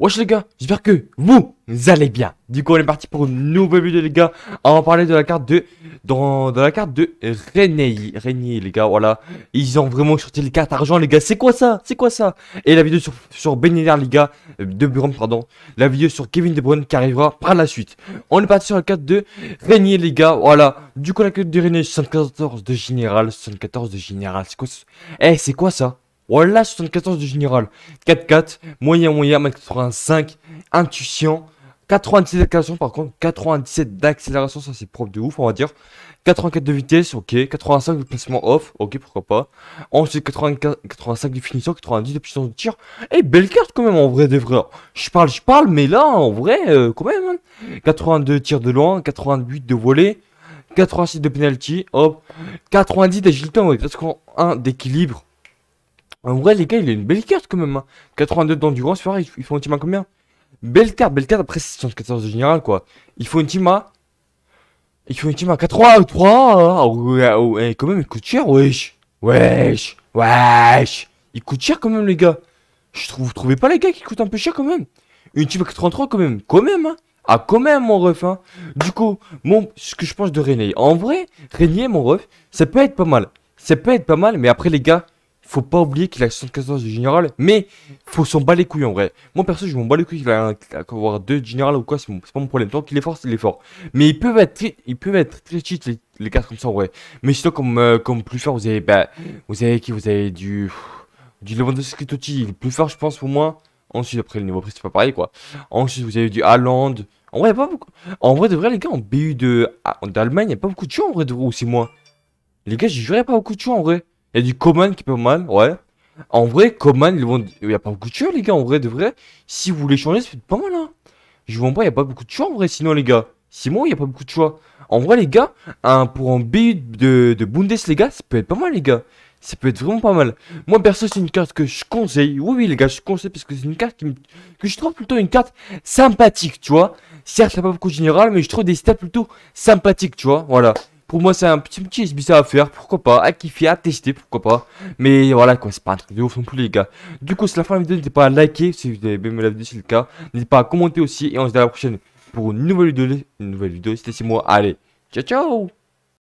Wesh les gars, j'espère que vous allez bien. Du coup, on est parti pour une nouvelle vidéo les gars. On va parler de la carte de dans, la carte de René. René les gars, voilà. Ils ont vraiment sorti les cartes argent les gars. C'est quoi ça C'est quoi ça Et la vidéo sur sur ben les gars, de Bruyne pardon. La vidéo sur Kevin De Bruyne qui arrivera par la suite. On est parti sur la carte de René les gars, voilà. Du coup, la carte de René, 74 de général, 74 de général. C'est eh, c'est quoi ça voilà, 74 de général. 4-4, moyen moyen, 85, intuition. 97 d'accélération par contre, 97 d'accélération, ça c'est propre de ouf on va dire. 84 de vitesse, ok. 85 de placement off, ok pourquoi pas. Ensuite 85 de finition, 90 de puissance de tir. Et eh, belle carte quand même en vrai des vrai. Je parle, je parle, mais là en vrai euh, quand même. 82 hein. tir de loin, 88 de volée, 86 de penalty, hop. 90 d'agilité en d'équilibre. En vrai, les gars, il a une belle carte quand même. Hein. 82 d'endurance, il faut font une team à combien Belle carte, belle carte. Après, c'est 74 de général, quoi. Il faut une team à. Il faut une team à 83 3 hein. ah ah eh, quand même, il coûte cher, wesh. Wesh. Wesh. Il coûte cher quand même, les gars. Je trouve, vous trouvez pas, les gars, qui coûte un peu cher quand même Une team à 83 quand même. Quand même, hein. Ah, quand même, mon ref, hein. Du coup, mon, ce que je pense de René. En vrai, René, mon ref, ça peut être pas mal. Ça peut être pas mal, mais après, les gars, faut pas oublier qu'il a 74 de général, mais faut s'en bat les couilles en vrai. Moi perso, je m'en bats les couilles qu'il a, avoir deux général ou quoi, c'est pas mon problème. Tant qu'il est fort, c'est est Mais ils peuvent être, ils peuvent être très cheat les, cartes comme ça en vrai. Mais sinon, comme, euh, comme plus fort, vous avez, bah, vous avez qui Vous avez du, du Lewandowski Totti, est plus fort, je pense, pour moi. Ensuite, après, le niveau prix, c'est pas pareil quoi. Ensuite, vous avez du Haaland. En vrai, pas beaucoup. En vrai, de vrai, les gars, en BU ah, d'Allemagne, de... il y a pas beaucoup de gens en vrai, de... ou c'est moi. Les gars, j'y jouerais pas beaucoup de gens en vrai. Il a du common qui peut pas mal, ouais. En vrai, Coman, il y a pas beaucoup de choix, les gars, en vrai, de vrai. Si vous voulez changer, c'est pas mal, hein. Je vous en pas, il y a pas beaucoup de choix, en vrai, sinon, les gars. Simon, il n'y a pas beaucoup de choix. En vrai, les gars, un, pour un B de, de Bundes, les gars, ça peut être pas mal, les gars. Ça peut être vraiment pas mal. Moi, perso, c'est une carte que je conseille. Oui, oui, les gars, je conseille parce que c'est une carte que je trouve plutôt une carte sympathique, tu vois. Certes, ça pas beaucoup de général, mais je trouve des stats plutôt sympathiques, tu vois. Voilà. Pour moi, c'est un petit, petit à faire, pourquoi pas, à kiffer, à tester, pourquoi pas. Mais voilà quoi, c'est pas un truc de ouf non plus, les gars. Du coup, c'est la fin de la vidéo, n'hésitez pas à liker si vous avez aimé la vidéo, c'est le cas. N'hésitez pas à commenter aussi, et on se dit à la prochaine pour une nouvelle vidéo. Une nouvelle vidéo, c'était moi, allez, ciao ciao